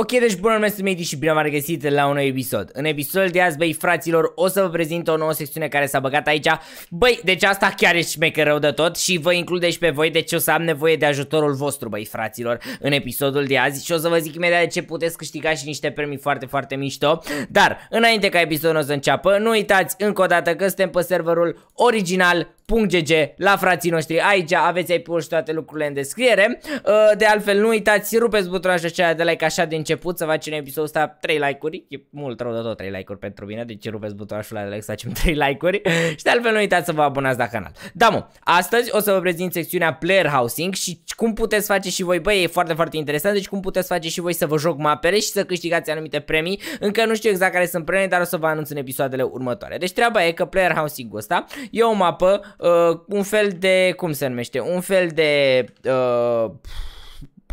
Ok, deci bună lumea, Medi și bine am regăsit la un nou episod. În episodul de azi, băi, fraților, o să vă prezint o nouă secțiune care s-a băgat aici. Băi, deci asta chiar e șmecă rău de tot și vă include și pe voi, deci o să am nevoie de ajutorul vostru, băi, fraților, în episodul de azi și o să vă zic imediat de ce puteți câștiga și niște premii foarte, foarte mișto. Dar, înainte ca episodul să înceapă, nu uitați încă o dată că suntem pe serverul original .gg la frații noștri aici aveți ai pur și toate lucrurile în descriere uh, de altfel nu uitați rupeți butonul așa de like așa din început să facem episodul ăsta 3 like-uri, e mult rău de tot 3 like-uri pentru mine, deci rupeți butonul la like să facem 3 like-uri și de altfel nu uitați să vă abonați la canal. Da, mă, astăzi o să vă prezint secțiunea Player Housing și cum puteți face și voi, băi, e foarte, foarte interesant, deci cum puteți face și voi să vă joc mapele și să câștigați anumite premii. Încă nu știu exact care sunt premii, dar o să vă anunț în episoadele următoare. Deci treaba e că Player housing ăsta e o mapă, uh, un fel de, cum se numește, un fel de uh,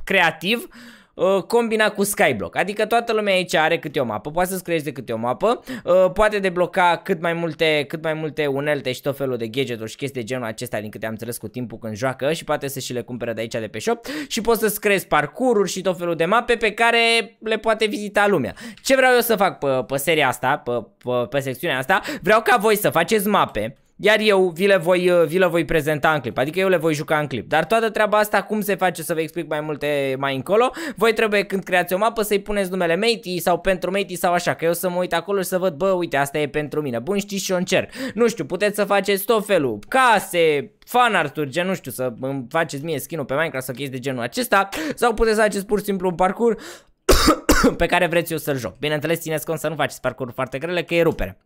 creativ combinat uh, combina cu skyblock. Adică toată lumea aici are câte o mapă, poate să scriești de câte o mapă, uh, poate debloca cât mai multe, cât mai multe unelte și tot felul de gadget-uri și chestii de genul acesta din câte am înțeles cu timpul când joacă și poate să și le cumpere de aici de pe shop și poți să-ți parcururi și tot felul de mape pe care le poate vizita lumea. Ce vreau eu să fac pe, pe seria asta, pe, pe, pe secțiunea asta, vreau ca voi să faceți mape iar eu vi le, voi, uh, vi le voi prezenta în clip, adică eu le voi juca în clip. Dar toată treaba asta, cum se face să vă explic mai multe mai încolo, voi trebuie când creați o mapă să-i puneți numele matey sau pentru matey sau așa, că eu să mă uit acolo și să văd, bă, uite, asta e pentru mine. Bun, știți și eu încerc. Nu știu, puteți să faceți tot felul, case, fanarturi, gen, nu știu, să îmi faceți mie skin pe Minecraft sau chestii de genul acesta, sau puteți să faceți pur și simplu un parcurs pe care vreți eu să-l joc. Bineînțeles, țineți cont să nu faceți parcururi foarte grele, că e rupere.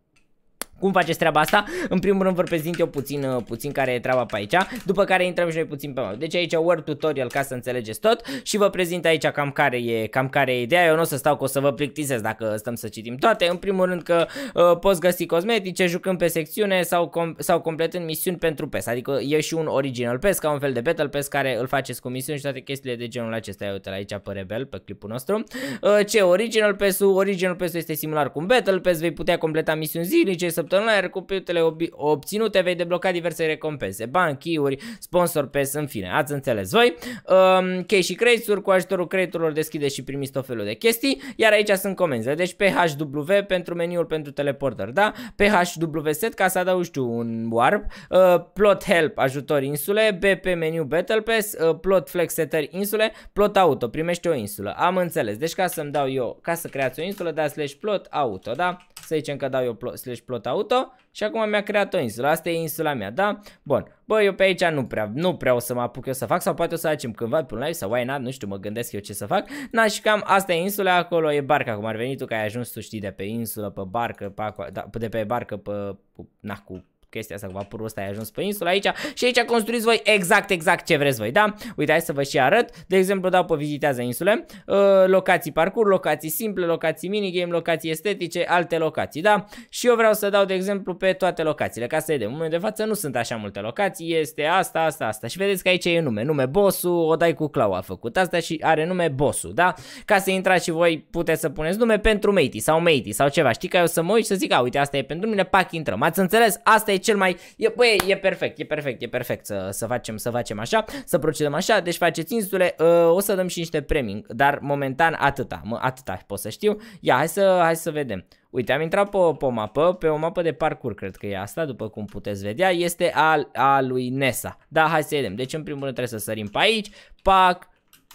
Cum faceți treaba asta? În primul rând vă prezint eu puțin, uh, puțin care e treaba pe aici, după care intrăm și noi puțin pe map. Deci aici Word tutorial ca să înțelegeți tot și vă prezint aici cam care e, cam care e ideea. Eu nu o să stau că o să vă plictisesc dacă stăm să citim toate. În primul rând că uh, poți găsi cosmetice jucând pe secțiune sau, com sau completând misiuni pentru PES. Adică e și un original PES, ca un fel de battle PES care îl faceți cu misiuni și toate chestiile de genul acesta. Ia uite aici pe Rebel, pe clipul nostru. Uh, ce original PES-ul? Original PES-ul este similar cu un battle PES, vei putea completa misiuni zilnice, să săptămâna iar cu punctele ob- obținute vei debloca diverse recompense, bani, chiuri, sponsor pe în fine, ați înțeles voi. Um, chei și credituri, cu ajutorul crediturilor deschide și primiți tot felul de chestii, iar aici sunt comenzile, deci PHW pentru meniul pentru teleporter, da? PHW set ca să adaugi tu un warp, uh, plot help ajutor insule, BP meniu battle pass, uh, plot flex setări insule, plot auto, primește o insulă, am înțeles, deci ca să-mi dau eu, ca să creați o insulă, da, slash plot auto, da? să zicem că dau eu plot, slash plot auto și acum mi-a creat o insulă. Asta e insula mea, da? Bun. Bă, eu pe aici nu prea, nu prea o să mă apuc eu să fac sau poate o să facem cândva pe un live sau why not, nu știu, mă gândesc eu ce să fac. Na, și cam asta e insula, acolo e barca, cum ar veni tu că ai ajuns, tu știi, de pe insulă, pe barcă, pe, aqua, da, de pe barcă, pe, cu, na, cu chestia asta, cu vaporul ăsta a ajuns pe insulă aici și aici construiți voi exact, exact ce vreți voi, da? Uite, hai să vă și arăt. De exemplu, dau pe vizitează insule, uh, locații parcur, locații simple, locații minigame, locații estetice, alte locații, da? Și eu vreau să dau, de exemplu, pe toate locațiile, ca să vedem. În momentul de față nu sunt așa multe locații, este asta, asta, asta. Și vedeți că aici e nume, nume bossul, o dai cu Clau a făcut asta și are nume bossul, da? Ca să intrați și voi puteți să puneți nume pentru matey sau matey sau ceva. Știi că eu să mă uit și să zic, a, uite, asta e pentru mine, pac, intrăm. Ați înțeles? Asta e cel mai... E, bă, e perfect, e perfect, e perfect să, să, facem, să facem așa, să procedăm așa, deci faceți insule, uh, o să dăm și niște premii, dar momentan atâta, mă, atâta pot să știu. Ia, hai să, hai să vedem. Uite, am intrat pe, pe o mapă, pe o mapă de parcurs, cred că e asta, după cum puteți vedea, este al, a lui Nesa. Da, hai să vedem. Deci, în primul rând, trebuie să sărim pe aici, pac,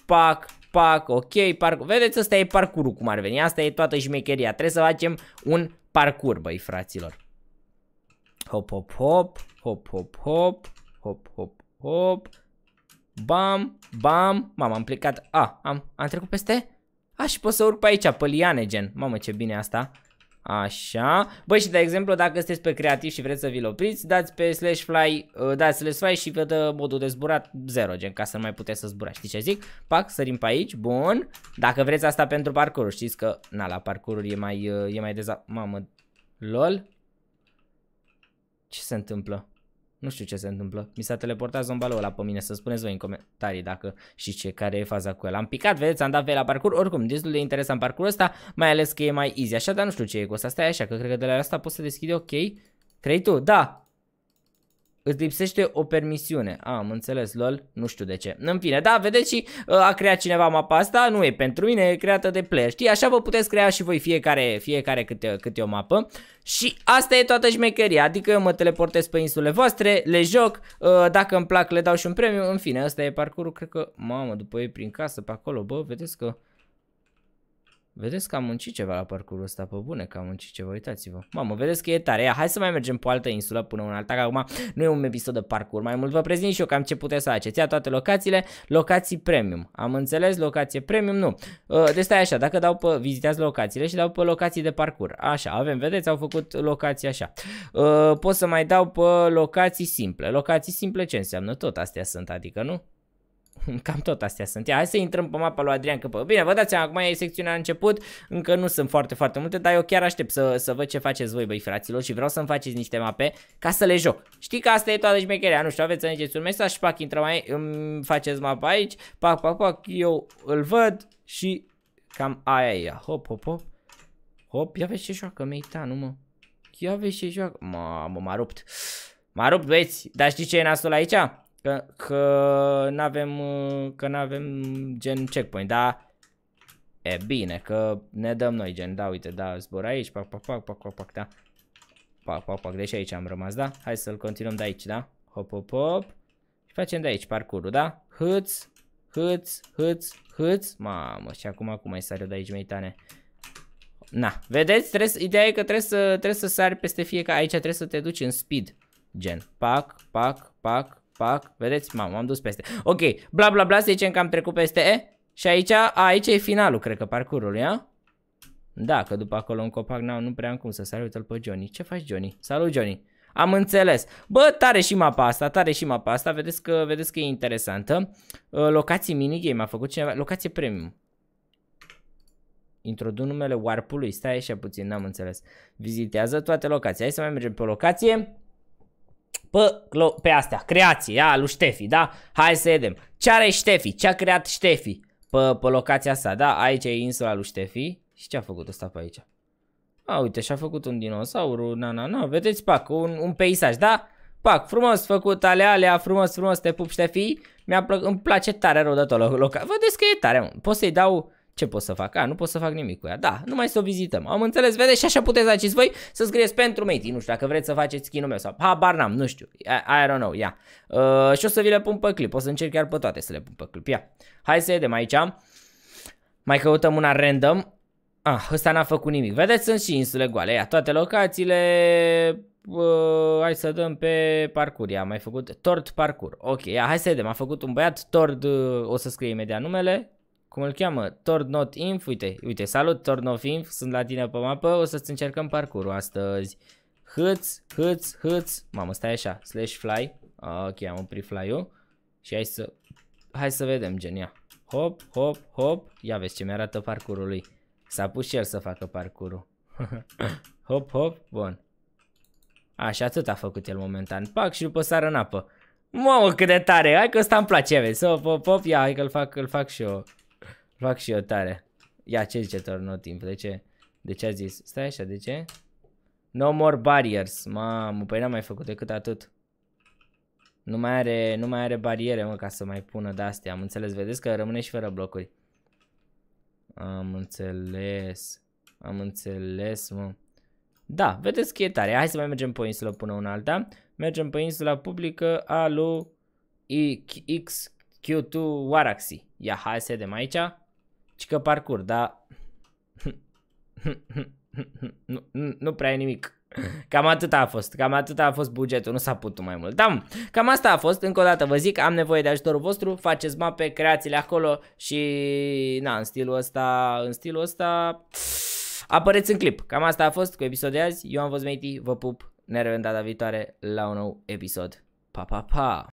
pac, pac, ok, parc... Vedeți, ăsta e parcurul cum ar veni, asta e toată șmecheria, trebuie să facem un parcur, băi, fraților. Hop, hop, hop, hop, hop, hop, hop, hop, hop. Bam, bam. Mamă, am plecat. A, am, am trecut peste? A, și pot să urc pe aici, pe liane, gen. Mamă, ce bine asta. Așa. Băi, și de exemplu, dacă sunteți pe creativ și vreți să vi-l opriți, dați pe slash fly, uh, dați slash fly și vă dă modul de zburat 0, gen, ca să nu mai puteți să zburați. Știi ce zic? Pac, sărim pe aici, bun. Dacă vreți asta pentru parcururi, știți că, na, la parcururi e mai, uh, e mai deza... Mamă, lol. Ce se întâmplă? Nu știu ce se întâmplă. Mi s-a teleportat zombalul ăla pe mine, să spuneți voi în comentarii dacă și ce, care e faza cu el. Am picat, vedeți, am dat vei la parcur. oricum, destul de interesant parcurul ăsta, mai ales că e mai easy, așa, dar nu știu ce e cu asta. Stai așa, că cred că de la asta poți să deschide ok. Crei tu? Da, Îți lipsește o permisiune. A, am înțeles, lol. Nu știu de ce. În fine, da, vedeți și uh, a creat cineva mapa asta. Nu e pentru mine, e creată de player. Știi, așa vă puteți crea și voi fiecare, fiecare câte, câte o mapă. Și asta e toată șmecheria. Adică mă teleportez pe insule voastre, le joc. Uh, dacă îmi plac, le dau și un premiu. În fine, asta e parcurul. Cred că, mamă, după ei prin casă, pe acolo, bă, vedeți că... Vedeți că am muncit ceva la parcursul ăsta, pe bune că am muncit ceva, uitați-vă. Mamă, vedeți că e tare, Ia, hai să mai mergem pe o altă insulă până un alta, că acum nu e un episod de parcurs, mai mult vă prezint și eu cam ce puteți să faceți. Ia toate locațiile, locații premium, am înțeles, locație premium, nu. Uh, deci stai așa, dacă dau pe, vizitează locațiile și dau pe locații de parcurs, așa, avem, vedeți, au făcut locații așa. Uh, pot să mai dau pe locații simple, locații simple ce înseamnă? Tot astea sunt, adică nu? Cam tot astea sunt. Ia, hai să intrăm pe mapa lui Adrian Căpă. Bine, vă dați seama, acum e secțiunea a început, încă nu sunt foarte, foarte multe, dar eu chiar aștept să, să văd ce faceți voi, băi, fraților, și vreau să-mi faceți niște mape ca să le joc. Știi că asta e toată șmecherea, nu știu, aveți să negeți un mesaj, pac, intră mai, îmi faceți mapa aici, pac, pac, pac, eu îl văd și cam aia e, hop, hop, hop. Hop, ia vezi ce joacă nu mă. Ia vezi ce joacă. Mamă, m-a rupt. M-a rupt, băieți. Dar știți ce e nasul aici? Că, că n-avem, că n-avem gen checkpoint, da? E bine, că ne dăm noi gen, da, uite, da, zbor aici, pac, pac, pac, pac, pac, pac, da. Pac, pac, pac, deci aici am rămas, da? Hai să-l continuăm de aici, da? Hop, hop, hop. Și facem de aici parcurul, da? Hâț, hâț, hâț, hâț. Mamă, și acum cum mai sar eu de aici, meitane? Na, vedeți? Trebuie, ideea e că trebuie să, trebuie să sari peste fiecare. Aici trebuie să te duci în speed. Gen, pac, pac, pac, Pac, vedeți? Mamă, am dus peste. Ok, bla bla bla, să zicem că am trecut peste E. Și aici, a, aici e finalul, cred că, parcurul, ia? Da, că după acolo un copac n-am, nu prea am cum să salut-l pe Johnny. Ce faci, Johnny? Salut, Johnny! Am înțeles. Bă, tare și mapa asta, tare și mapa asta. Vedeți că, vedeți că e interesantă. Ă, locații minigame a făcut cineva. Locație premium. Introdu numele warpului. Stai așa puțin, n-am înțeles. Vizitează toate locații. Hai să mai mergem pe locație pe, pe astea, creație, a, lui Ștefi, da? Hai să vedem. Ce are Ștefi? Ce a creat Ștefi pe, pe locația sa, da? Aici e insula lui Ștefi. Și ce a făcut ăsta pe aici? A, uite, și-a făcut un dinosaur, na, na, na, vedeți, pac, un, un peisaj, da? Pac, frumos făcut, alea, alea, frumos, frumos, te pup, Ștefi. Mi-a plăcut, îmi place tare rău de tot loc. Vedeți că e tare, mă. Pot să-i dau ce pot să fac? A, nu pot să fac nimic cu ea. Da, nu mai să o vizităm. Am înțeles, vedeți? Și așa puteți aici da, voi să scrieți pentru matey. Nu știu, dacă vreți să faceți skin meu sau... Habar n-am, nu știu. I, I don't know, ia. Yeah. Uh, și o să vi le pun pe clip. O să încerc chiar pe toate să le pun pe clip. Ia. Hai să vedem aici. Mai căutăm una random. Ah, ăsta n-a făcut nimic. Vedeți, sunt și insule goale. Ia, toate locațiile... Uh, hai să dăm pe parcur. Ia, am mai făcut tort parcur. Ok, ia, hai să vedem. A făcut un băiat tord, uh, o să scrie imediat numele cum îl cheamă, inf, uite, uite, salut inf, sunt la tine pe mapă, o să-ți încercăm parcurul astăzi. Hâț, hâț, hâț, mamă, stai așa, slash fly, ok, am oprit fly-ul și hai să, hai să vedem, genia. Hop, hop, hop, ia vezi ce mi-arată parcurul lui. S-a pus și el să facă parcurul. hop, hop, bun. Așa, atât a făcut el momentan. Pac și după sară în apă. Mamă, cât de tare! Hai că ăsta îmi place, vezi. Hop, hop, hop, ia, hai că îl fac, îl fac și eu. Fac și eu tare. Ia ce zice timp, De ce? De ce a zis? Stai așa, de ce? No more barriers. Mamă, păi n-am mai făcut decât atât. Nu mai are, nu mai are bariere, mă, ca să mai pună de-astea. Am înțeles. Vedeți că rămâne și fără blocuri. Am înțeles. Am înțeles, mă. Da, vedeți că e tare. Hai să mai mergem pe insula insulă până una alta. Mergem pe insula publică alu x XQ2 Waraxi. Ia, hai să vedem aici ci că parcur, dar nu, nu prea e nimic. Cam atât a fost, cam atât a fost bugetul, nu s-a putut mai mult. Da, cam asta a fost, încă o dată vă zic, am nevoie de ajutorul vostru, faceți mape, creați-le acolo și na, în stilul ăsta, în stilul ăsta apăreți în clip. Cam asta a fost cu episodul de azi, eu am fost Meiti, vă pup, ne revedem data viitoare la un nou episod. Pa, pa, pa!